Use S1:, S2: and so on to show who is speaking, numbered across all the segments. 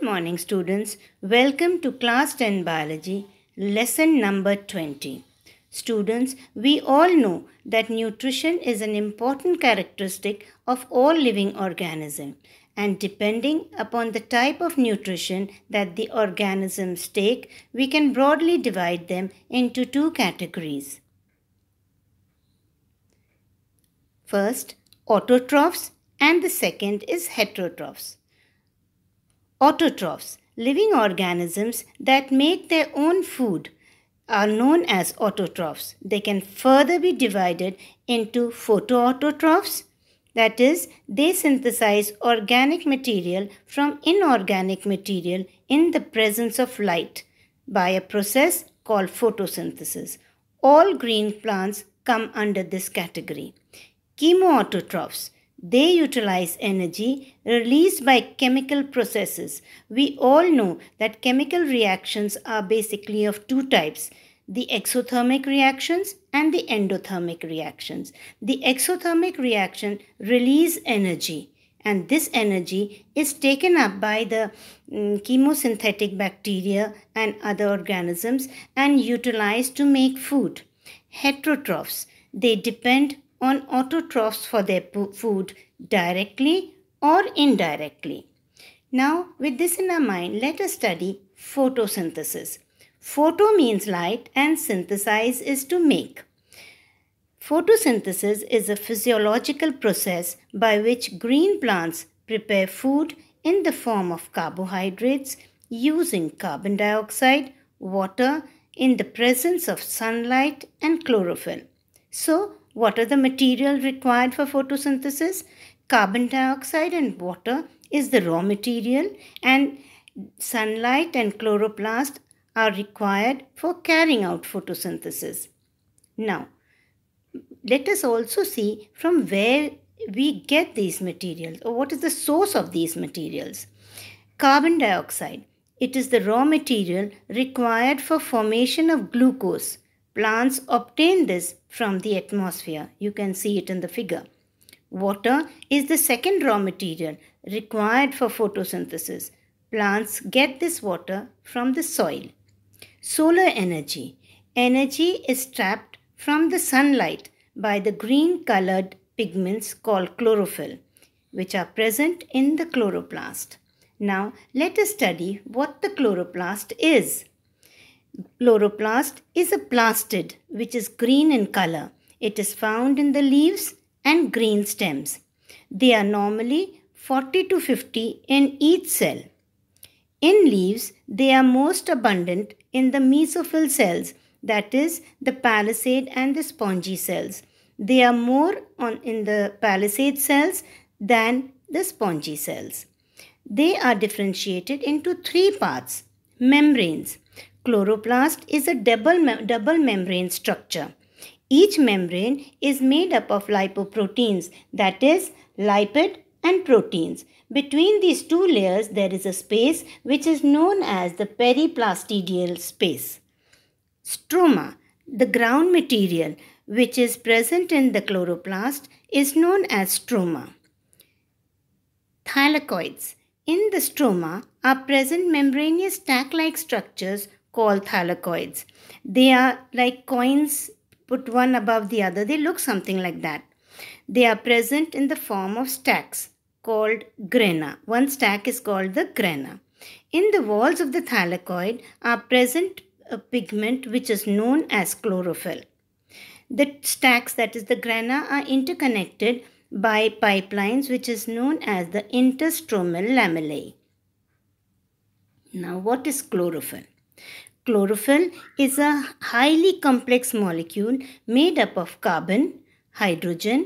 S1: Good morning students. Welcome to class 10 biology lesson number 20. Students, we all know that nutrition is an important characteristic of all living organism and depending upon the type of nutrition that the organisms take, we can broadly divide them into two categories. First, autotrophs and the second is heterotrophs. Autotrophs, living organisms that make their own food, are known as autotrophs. They can further be divided into photoautotrophs, that is, they synthesize organic material from inorganic material in the presence of light by a process called photosynthesis. All green plants come under this category. Chemoautotrophs, they utilize energy released by chemical processes. We all know that chemical reactions are basically of two types the exothermic reactions and the endothermic reactions. The exothermic reaction release energy and this energy is taken up by the um, chemosynthetic bacteria and other organisms and utilized to make food. Heterotrophs, they depend on autotrophs for their food directly or indirectly. Now, with this in our mind, let us study photosynthesis. Photo means light and synthesize is to make. Photosynthesis is a physiological process by which green plants prepare food in the form of carbohydrates using carbon dioxide, water, in the presence of sunlight and chlorophyll. So, what are the material required for photosynthesis? Carbon dioxide and water is the raw material and sunlight and chloroplast are required for carrying out photosynthesis. Now, let us also see from where we get these materials or what is the source of these materials. Carbon dioxide. It is the raw material required for formation of glucose Plants obtain this from the atmosphere. You can see it in the figure. Water is the second raw material required for photosynthesis. Plants get this water from the soil. Solar energy. Energy is trapped from the sunlight by the green colored pigments called chlorophyll, which are present in the chloroplast. Now, let us study what the chloroplast is. Chloroplast is a plastid which is green in color. It is found in the leaves and green stems. They are normally 40 to 50 in each cell. In leaves, they are most abundant in the mesophyll cells, that is, the palisade and the spongy cells. They are more on in the palisade cells than the spongy cells. They are differentiated into three parts membranes. Chloroplast is a double, double membrane structure. Each membrane is made up of lipoproteins, that is, lipid and proteins. Between these two layers, there is a space which is known as the periplastidial space. Stroma, the ground material which is present in the chloroplast, is known as stroma. Thylakoids. In the stroma are present membranous stack like structures called thylakoids. They are like coins put one above the other. They look something like that. They are present in the form of stacks called grana. One stack is called the grana. In the walls of the thylakoid are present a pigment which is known as chlorophyll. The stacks, that is the grana, are interconnected by pipelines which is known as the interstromal lamellae. Now what is chlorophyll? Chlorophyll is a highly complex molecule made up of carbon, hydrogen,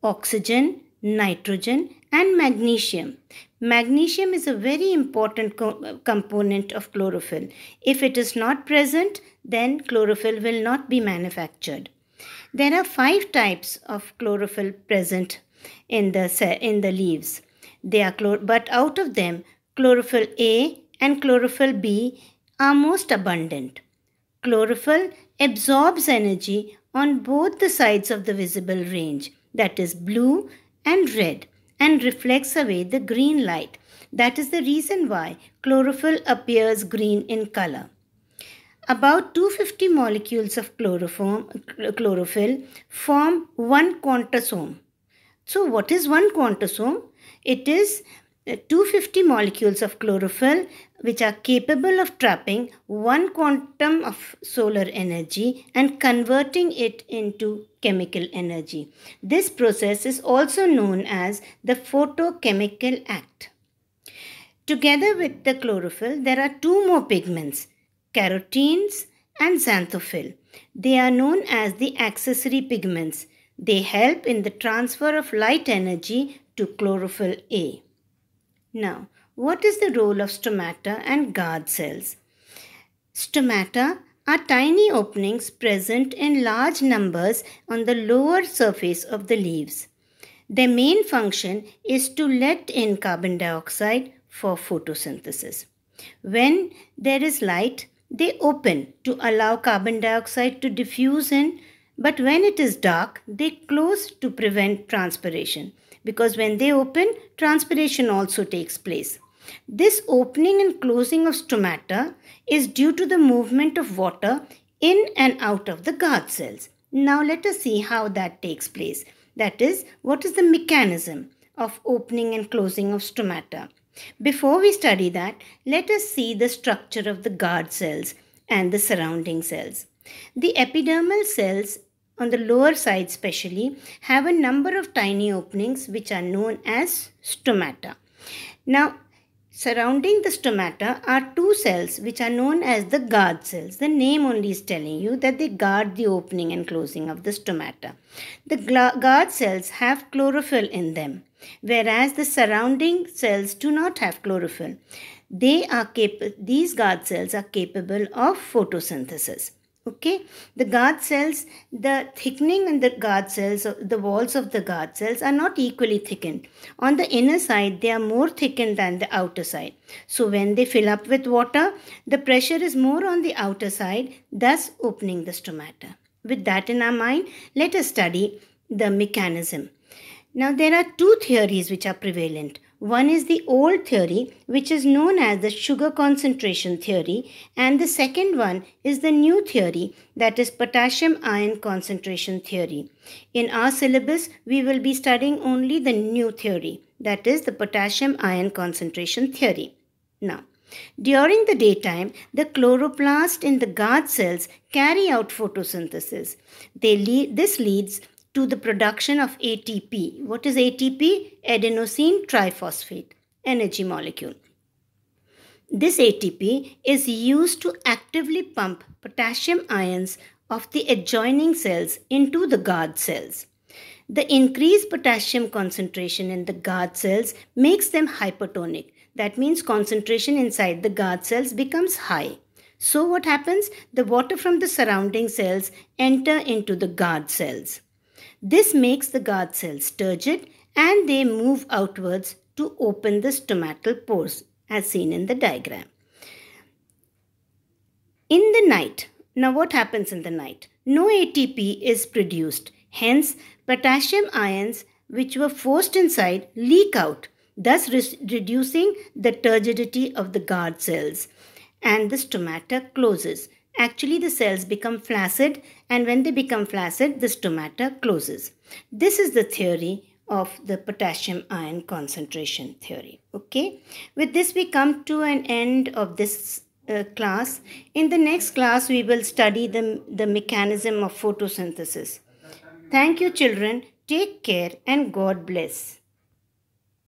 S1: oxygen, nitrogen and magnesium. Magnesium is a very important co component of chlorophyll. If it is not present, then chlorophyll will not be manufactured. There are five types of chlorophyll present in the, in the leaves. They are but out of them, chlorophyll A and chlorophyll B are most abundant. Chlorophyll absorbs energy on both the sides of the visible range, that is blue and red, and reflects away the green light. That is the reason why chlorophyll appears green in color. About 250 molecules of chlorophyll form one quantosome. So what is one quantosome? It is 250 molecules of chlorophyll which are capable of trapping one quantum of solar energy and converting it into chemical energy. This process is also known as the photochemical act. Together with the chlorophyll, there are two more pigments, carotenes and xanthophyll. They are known as the accessory pigments. They help in the transfer of light energy to chlorophyll A. Now, what is the role of stomata and guard cells? Stomata are tiny openings present in large numbers on the lower surface of the leaves. Their main function is to let in carbon dioxide for photosynthesis. When there is light, they open to allow carbon dioxide to diffuse in, but when it is dark, they close to prevent transpiration because when they open, transpiration also takes place. This opening and closing of stomata is due to the movement of water in and out of the guard cells. Now let us see how that takes place. That is, what is the mechanism of opening and closing of stomata? Before we study that, let us see the structure of the guard cells and the surrounding cells. The epidermal cells on the lower side especially, have a number of tiny openings which are known as stomata. Now, Surrounding the stomata are two cells which are known as the guard cells. The name only is telling you that they guard the opening and closing of the stomata. The guard cells have chlorophyll in them, whereas the surrounding cells do not have chlorophyll. They are capable; these guard cells are capable of photosynthesis okay the guard cells the thickening in the guard cells uh, the walls of the guard cells are not equally thickened on the inner side they are more thickened than the outer side so when they fill up with water the pressure is more on the outer side thus opening the stomata with that in our mind let us study the mechanism now there are two theories which are prevalent one is the old theory, which is known as the sugar concentration theory, and the second one is the new theory, that is potassium ion concentration theory. In our syllabus, we will be studying only the new theory, that is the potassium ion concentration theory. Now, during the daytime, the chloroplast in the guard cells carry out photosynthesis. Lead, this leads to the production of ATP. What is ATP? Adenosine triphosphate, energy molecule. This ATP is used to actively pump potassium ions of the adjoining cells into the guard cells. The increased potassium concentration in the guard cells makes them hypertonic. That means concentration inside the guard cells becomes high. So what happens? The water from the surrounding cells enter into the guard cells. This makes the guard cells turgid and they move outwards to open the stomatal pores as seen in the diagram. In the night, now what happens in the night? No ATP is produced. Hence, potassium ions which were forced inside leak out, thus re reducing the turgidity of the guard cells. And the stomata closes. Actually, the cells become flaccid and when they become flaccid, the stomata closes. This is the theory of the potassium ion concentration theory. Okay, with this we come to an end of this uh, class. In the next class, we will study the, the mechanism of photosynthesis. Thank you children. Take care and God bless.